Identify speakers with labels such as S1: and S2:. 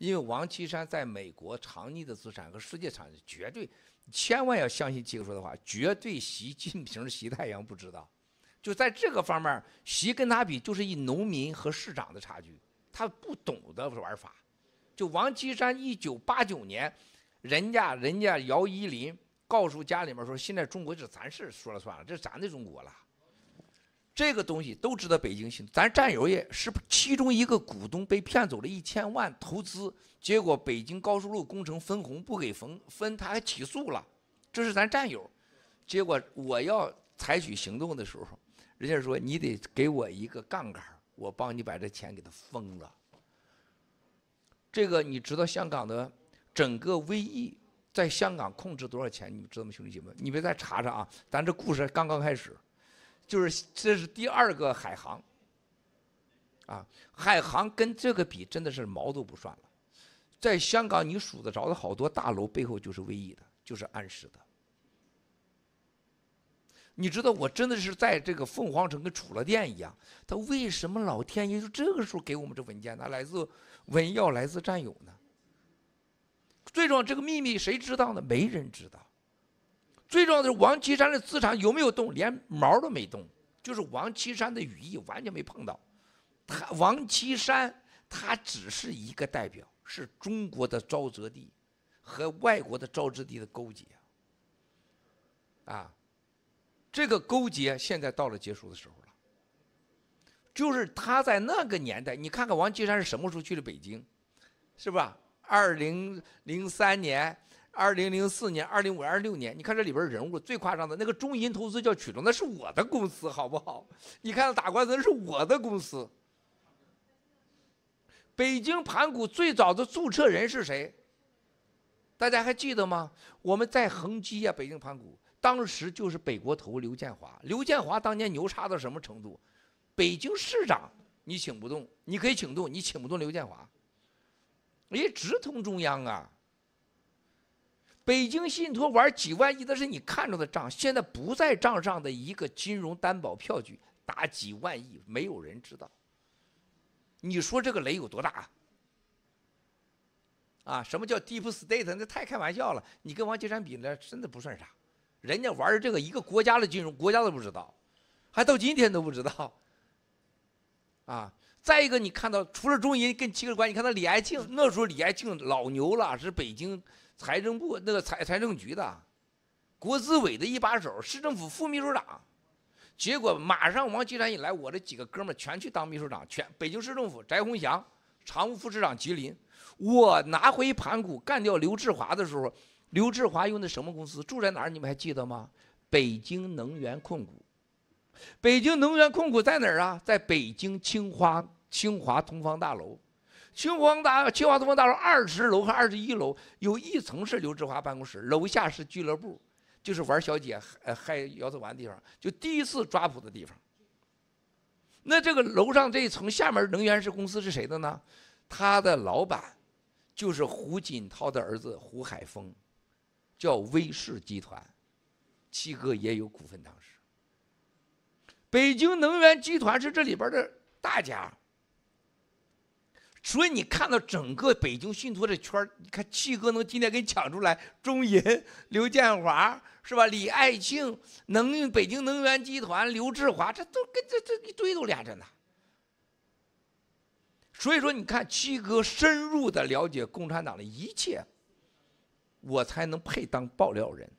S1: 因为王岐山在美国藏匿的资产和世界产绝对，千万要相信七哥说的话，绝对习近平、习太阳不知道，就在这个方面，习跟他比就是一农民和市长的差距，他不懂得玩法。就王岐山一九八九年，人家、人家姚依林告诉家里面说，现在中国是咱是说了算了，这是咱的中国了。这个东西都值得北京信，咱战友也是其中一个股东被骗走了一千万投资，结果北京高速路工程分红不给分分，他还起诉了，这是咱战友。结果我要采取行动的时候，人家说你得给我一个杠杆，我帮你把这钱给他封了。这个你知道香港的整个 VE 在香港控制多少钱？你们知道吗，兄弟姐妹？你别再查查啊，咱这故事刚刚开始。就是这是第二个海航，啊，海航跟这个比真的是毛都不算了。在香港，你数得着的好多大楼背后就是威意的，就是安石的。你知道，我真的是在这个凤凰城跟楚了电一样。他为什么老天爷就这个时候给我们这文件？他来自文耀，来自战友呢？最重要，这个秘密谁知道呢？没人知道。最重要的是，王岐山的资产有没有动？连毛都没动，就是王岐山的羽翼完全没碰到。他王岐山，他只是一个代表，是中国的沼泽地和外国的沼泽地的勾结啊！这个勾结现在到了结束的时候了。就是他在那个年代，你看看王岐山是什么时候去的北京，是吧？二零零三年。二零零四年、二零五二六年，你看这里边人物最夸张的那个中银投资叫曲龙，那是我的公司，好不好？你看打官司，那是我的公司。北京盘古最早的注册人是谁？大家还记得吗？我们在恒基啊，北京盘古当时就是北国投刘建华。刘建华当年牛叉到什么程度？北京市长你请不动，你可以请动，你请不动刘建华。哎，直通中央啊！北京信托玩几万亿的是你看着的账，现在不在账上的一个金融担保票据打几万亿，没有人知道。你说这个雷有多大啊？什么叫 deep state？那太开玩笑了。你跟王岐山比那真的不算啥，人家玩的这个一个国家的金融，国家都不知道，还到今天都不知道。啊，再一个，你看到除了中银跟七个关，你看到李爱庆那时候，李爱庆老牛了，是北京。财政部那个财财政局的，国资委的一把手，市政府副秘书长。结果马上王岐山一来，我这几个哥们全去当秘书长。全北京市政府，翟洪祥常务副市长，吉林。我拿回盘古，干掉刘志华的时候，刘志华用的什么公司？住在哪儿？你们还记得吗？北京能源控股。北京能源控股在哪儿啊？在北京清华清华同方大楼。清华大清华东方大楼二十楼和二十一楼有一层是刘志华办公室，楼下是俱乐部，就是玩小姐、呃、嗨、摇头丸的地方，就第一次抓捕的地方。那这个楼上这一层下面能源是公司是谁的呢？他的老板就是胡锦涛的儿子胡海峰，叫威氏集团，七哥也有股份当时。北京能源集团是这里边的大家。所以你看到整个北京信托这圈你看七哥能今天给你抢出来中银、刘建华是吧？李爱庆、能源北京能源集团、刘志华，这都跟这这一堆都连着呢。所以说，你看七哥深入的了解共产党的一切，我才能配当爆料人。